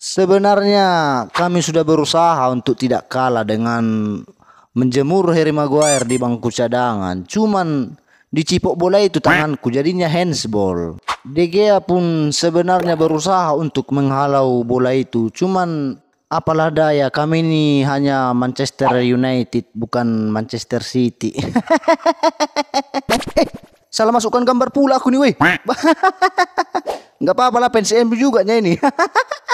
Sebenarnya kami sudah berusaha untuk tidak kalah dengan menjemur Harry Maguire di bangku cadangan. Cuman dicipok bola itu tanganku jadinya handsball. De Gea pun sebenarnya berusaha untuk menghalau bola itu. Cuman apalah daya kami ini hanya Manchester United bukan Manchester City. Salah masukkan gambar pula aku nih weh. Enggak apa-apa lah pensi juga nya ini.